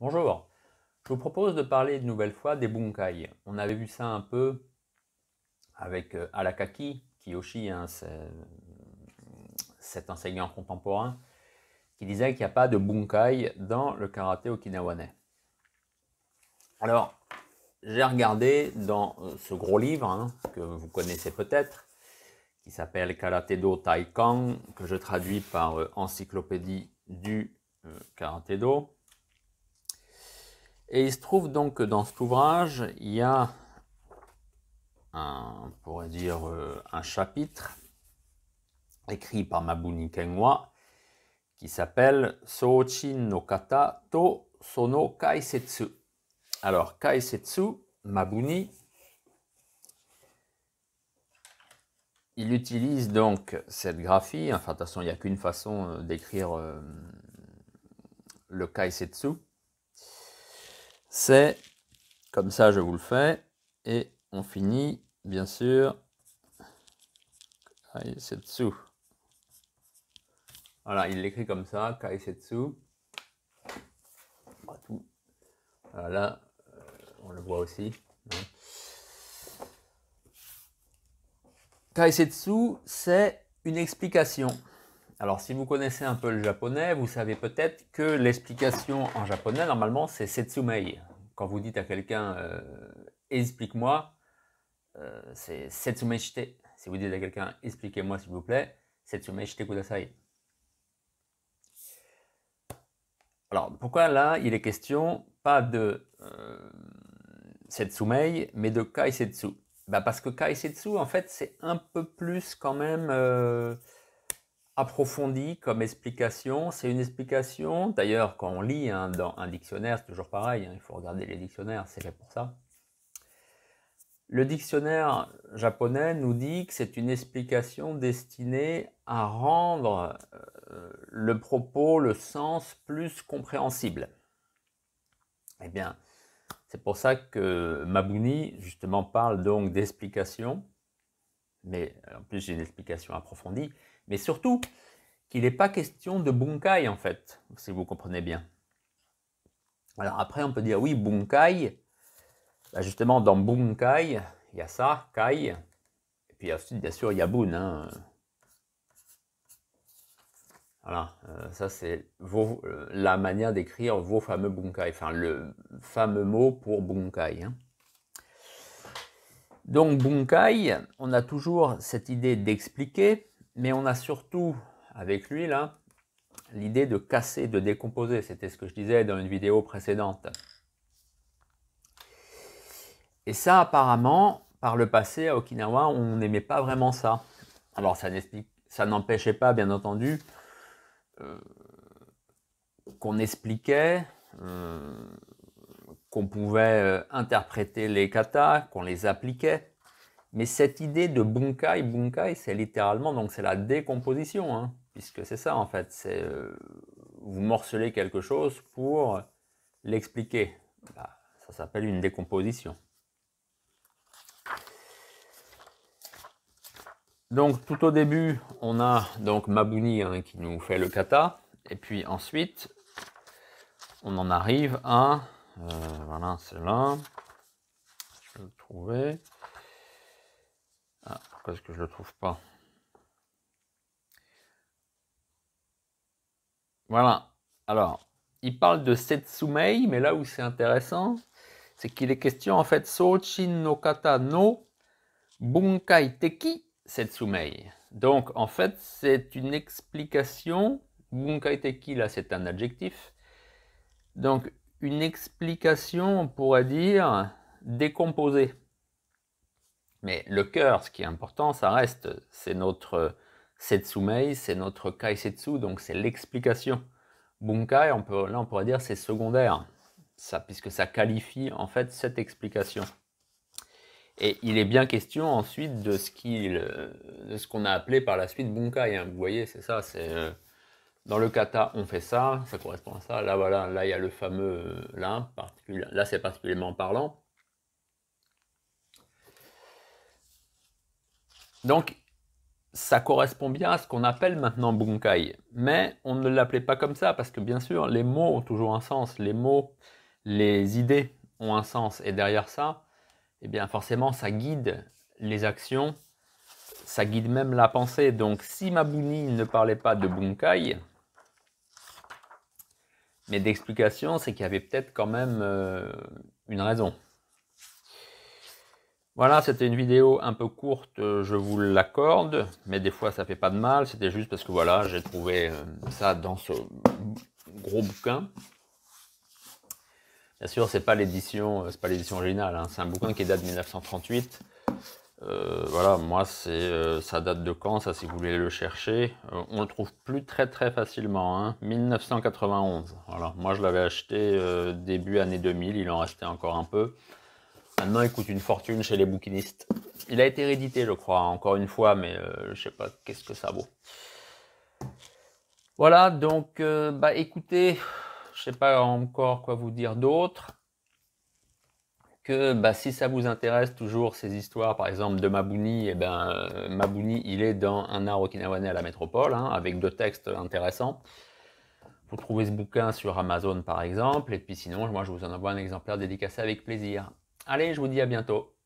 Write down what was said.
Bonjour, je vous propose de parler une nouvelle fois des bunkai. On avait vu ça un peu avec euh, Alakaki, Kiyoshi, cet enseignant contemporain, qui disait qu'il n'y a pas de bunkai dans le karaté okinawanais. Alors, j'ai regardé dans euh, ce gros livre, hein, que vous connaissez peut-être, qui s'appelle Karate do Taikan, que je traduis par euh, Encyclopédie du Karatedo », do et il se trouve donc que dans cet ouvrage, il y a un, pourrait dire, euh, un chapitre écrit par Mabuni Kenwa qui s'appelle Sochi no kata to sono kaisetsu. Alors, kaisetsu, Mabuni, il utilise donc cette graphie. Enfin, de toute façon, il n'y a qu'une façon euh, d'écrire euh, le kaisetsu c'est, comme ça je vous le fais, et on finit, bien sûr, Kaisetsu. Voilà, il l'écrit comme ça, Kaisetsu. Voilà, euh, on le voit aussi. Kaisetsu, c'est une explication. Alors, si vous connaissez un peu le japonais, vous savez peut-être que l'explication en japonais, normalement, c'est setsumei quand vous dites à quelqu'un euh, explique-moi, euh, c'est Setsumeshite. Si vous dites à quelqu'un expliquez-moi s'il vous plaît, cette coup kudasai. Alors pourquoi là il est question pas de euh, cette Setsumei mais de Kaisetsu bah Parce que Kaisetsu en fait c'est un peu plus quand même euh, approfondie comme explication. C'est une explication, d'ailleurs, quand on lit hein, dans un dictionnaire, c'est toujours pareil, hein, il faut regarder les dictionnaires, c'est fait pour ça. Le dictionnaire japonais nous dit que c'est une explication destinée à rendre euh, le propos, le sens plus compréhensible. Eh bien, c'est pour ça que Mabuni, justement, parle donc d'explication mais en plus j'ai une explication approfondie, mais surtout qu'il n'est pas question de bunkai en fait, si vous comprenez bien. Alors après on peut dire oui, bunkai, bah, justement dans bunkai, il y a ça, kai, et puis ensuite bien sûr il y a bun. Hein. Voilà, euh, ça c'est euh, la manière d'écrire vos fameux bunkai, enfin le fameux mot pour bunkai. Hein. Donc Bunkai, on a toujours cette idée d'expliquer, mais on a surtout avec lui là l'idée de casser, de décomposer. C'était ce que je disais dans une vidéo précédente. Et ça apparemment, par le passé à Okinawa, on n'aimait pas vraiment ça. Alors ça ça n'empêchait pas bien entendu euh, qu'on expliquait. Euh, pouvait euh, interpréter les katas, qu'on les appliquait. Mais cette idée de bunkai, bunkai, c'est littéralement, donc c'est la décomposition, hein, puisque c'est ça en fait, c'est euh, vous morcelez quelque chose pour l'expliquer. Bah, ça s'appelle une décomposition. Donc tout au début, on a donc Mabuni hein, qui nous fait le kata, et puis ensuite, on en arrive à euh, voilà, c'est là. Je vais le trouver. Ah, pourquoi est-ce que je le trouve pas Voilà. Alors, il parle de Setsumei, mais là où c'est intéressant, c'est qu'il est question en fait Sochin no kata no bunkai teki Setsumei. Donc en fait, c'est une explication. Bunkai teki, là, c'est un adjectif. Donc une explication, on pourrait dire, décomposée. Mais le cœur, ce qui est important, ça reste, c'est notre setsumei, c'est notre kaisetsu, donc c'est l'explication. Bunkai, on peut, là on pourrait dire c'est secondaire, ça, puisque ça qualifie en fait cette explication. Et il est bien question ensuite de ce qu'on a appelé par la suite Bunkai. Hein. Vous voyez, c'est ça, c'est euh, dans le kata, on fait ça, ça correspond à ça. Là, voilà, là, il y a le fameux euh, là, là, c'est particulièrement parlant. Donc, ça correspond bien à ce qu'on appelle maintenant bunkai. Mais on ne l'appelait pas comme ça parce que, bien sûr, les mots ont toujours un sens. Les mots, les idées ont un sens. Et derrière ça, eh bien, forcément, ça guide les actions ça guide même la pensée. Donc si Mabuni ne parlait pas de Bunkai, mais d'explication, c'est qu'il y avait peut-être quand même euh, une raison. Voilà, c'était une vidéo un peu courte, euh, je vous l'accorde, mais des fois ça fait pas de mal, c'était juste parce que voilà, j'ai trouvé euh, ça dans ce gros bouquin. Bien sûr, c'est pas l'édition, c'est pas l'édition originale, hein. c'est un bouquin qui date de 1938. Euh, voilà, moi, c'est, euh, ça date de quand Ça, si vous voulez le chercher, euh, on le trouve plus très très facilement. 1991. Hein. Voilà, moi je l'avais acheté début année 2000. Il en restait encore un peu. Maintenant, il coûte une fortune chez les bouquinistes. Il a été réédité, je crois, encore une fois, mais je sais pas qu'est-ce que ça vaut. Voilà, donc, bah écoutez, je sais pas encore quoi vous dire d'autre. Bah, si ça vous intéresse toujours ces histoires, par exemple de Mabuni, et eh ben, euh, il est dans Un art okinawanais à la métropole, hein, avec deux textes intéressants. Vous trouvez ce bouquin sur Amazon par exemple, et puis sinon, moi je vous en envoie un exemplaire dédicacé avec plaisir. Allez, je vous dis à bientôt.